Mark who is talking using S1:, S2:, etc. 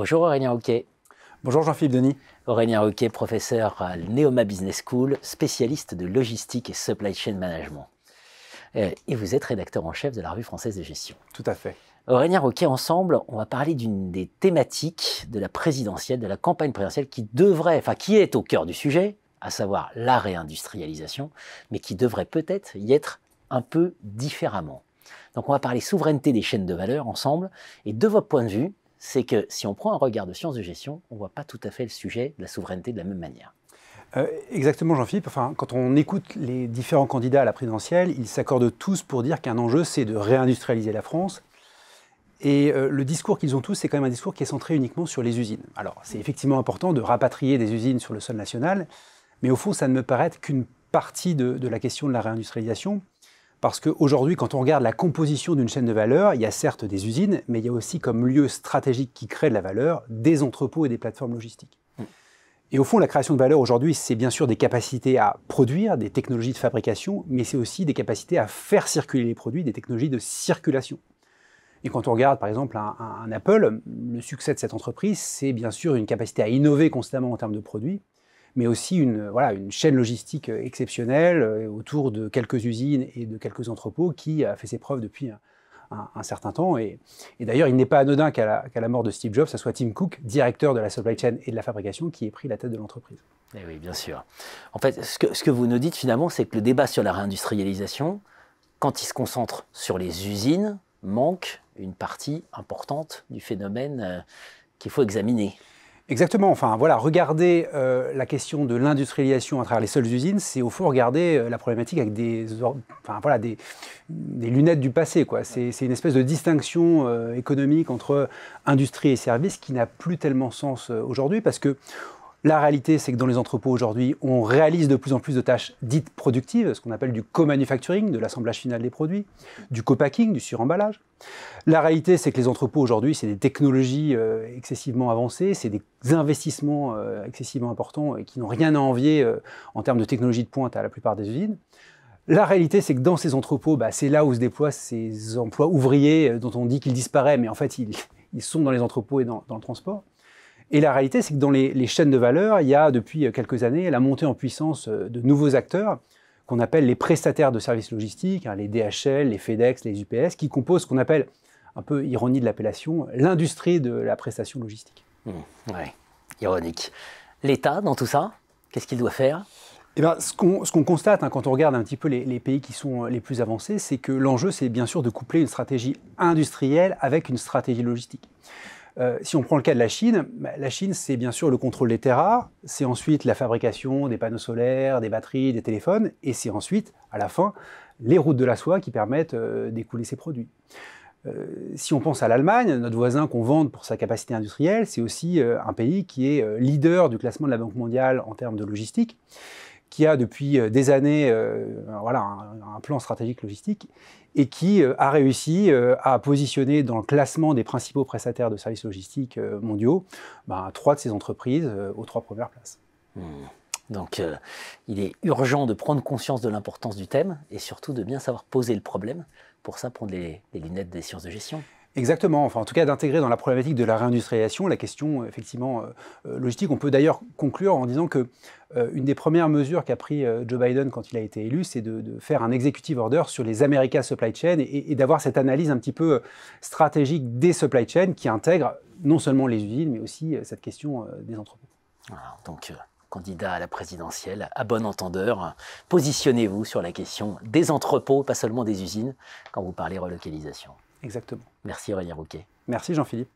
S1: Bonjour Aurélien Roquet. Bonjour Jean-Philippe Denis. Aurélien Roquet, professeur à Neoma Business School, spécialiste de logistique et supply chain management. Euh, et vous êtes rédacteur en chef de la revue française de gestion. Tout à fait. Aurélien Roquet, ensemble, on va parler d'une des thématiques de la présidentielle, de la campagne présidentielle qui devrait, enfin qui est au cœur du sujet, à savoir la réindustrialisation, mais qui devrait peut-être y être un peu différemment. Donc on va parler souveraineté des chaînes de valeur ensemble, et de votre point de vue, c'est que si on prend un regard de science de gestion, on ne voit pas tout à fait le sujet de la souveraineté de la même manière. Euh, exactement, Jean-Philippe. Enfin, quand on écoute
S2: les différents candidats à la présidentielle, ils s'accordent tous pour dire qu'un enjeu, c'est de réindustrialiser la France. Et euh, le discours qu'ils ont tous, c'est quand même un discours qui est centré uniquement sur les usines. Alors, c'est effectivement important de rapatrier des usines sur le sol national, mais au fond, ça ne me paraît qu'une partie de la question de la réindustrialisation. Parce qu'aujourd'hui, quand on regarde la composition d'une chaîne de valeur, il y a certes des usines, mais il y a aussi comme lieu stratégique qui crée de la valeur des entrepôts et des plateformes logistiques. Mm. Et au fond, la création de valeur aujourd'hui, c'est bien sûr des capacités à produire, des technologies de fabrication, mais c'est aussi des capacités à faire circuler les produits, des technologies de circulation. Et quand on regarde par exemple un Apple, le succès de cette entreprise, c'est bien sûr une capacité à innover constamment en termes de produits, mais aussi une, chaîne logistique euh, exceptionnelle euh, autour de quelques usines et de quelques entrepôts qui a fait ses preuves depuis un, certain temps. Et, d'ailleurs, il n'est pas anodin qu'à la, mort de Steve Jobs, ce soit Tim Cook, directeur de la supply chain et de la fabrication, qui ait pris la tête de l'entreprise.
S1: Eh oui, bien sûr. En fait, ce que, vous nous dites finalement, c'est que le débat sur la réindustrialisation, quand il se concentre sur les usines, manque une partie importante du phénomène euh, qu'il faut examiner. Exactement.
S2: Enfin, voilà, regarder euh, la question de l'industrialisation à travers les seules usines, c'est au fond regarder euh, la problématique avec des, enfin, voilà, des, lunettes du passé. C'est, une espèce de distinction euh, économique entre industrie et service qui n'a plus tellement sens aujourd'hui parce que la réalité, c'est que dans les entrepôts aujourd'hui, on réalise de plus en plus de tâches dites productives, ce qu'on appelle du co-manufacturing, de l'assemblage final des produits, du co-packing, du suremballage. La réalité, c'est que les entrepôts aujourd'hui, c'est des technologies euh, excessivement avancées, c'est des investissements euh, excessivement importants et qui n'ont rien à envier euh, en termes de technologie de pointe à la plupart des usines. La réalité, c'est que dans ces entrepôts, bah, c'est là où se déploient ces emplois ouvriers dont on dit qu'ils disparaissent, mais en fait, ils, sont dans les entrepôts et dans le transport. Et la réalité, c'est que dans les, chaînes de valeur, il y a depuis quelques années la montée en puissance euh, de nouveaux acteurs qu'on appelle les prestataires de services logistiques, hein, les DHL, les FedEx, les UPS, qui composent ce qu'on appelle, un peu ironie de l'appellation, l'industrie de la prestation logistique. Mmh. ouais, ironique. L'État, dans tout ça, qu'est-ce qu'il doit faire eh ben, ce qu'on constate hein, quand on regarde un petit peu les, les, pays qui sont euh, les plus avancés, c'est que l'enjeu, c'est bien sûr de coupler une stratégie industrielle avec une stratégie logistique. Euh, si on prend le cas de la Chine, bah, la Chine, c'est bien sûr le contrôle des terres rares, c'est ensuite la fabrication des panneaux solaires, des batteries, des téléphones, et c'est ensuite, à la fin, les routes de la soie qui permettent euh, d'écouler ces produits. Euh, si on pense à l'Allemagne, notre voisin qu'on vende pour sa capacité industrielle, c'est aussi un pays qui est leader du classement de la Banque mondiale en termes de logistique qui a depuis euh, des années euh, un, plan stratégique logistique et qui euh, a réussi à positionner dans le classement des principaux prestataires de services logistiques mondiaux ben, trois de ces entreprises
S1: aux trois premières places. Hmm. Donc il est urgent de prendre conscience de l'importance du thème et surtout de bien savoir poser le problème. Pour ça, prendre les lunettes des sciences de
S2: gestion. Exactement, enfin en tout cas d'intégrer dans la problématique de la réindustrialisation la question euh, effectivement euh, euh, logistique. On peut d'ailleurs conclure en disant que une des premières mesures qu'a pris Joe Biden quand il a été élu, c'est de, faire un executive order sur les America Supply Chain et, d'avoir cette analyse un petit peu stratégique des supply chain qui intègre non seulement les usines mais aussi cette question des
S1: entrepôts. donc candidat à la présidentielle, à bon entendeur, positionnez-vous sur la question des entrepôts, pas seulement des usines, quand vous parlez relocalisation. Exactement. Merci Aurélien Rouquet.
S2: Merci Jean-Philippe.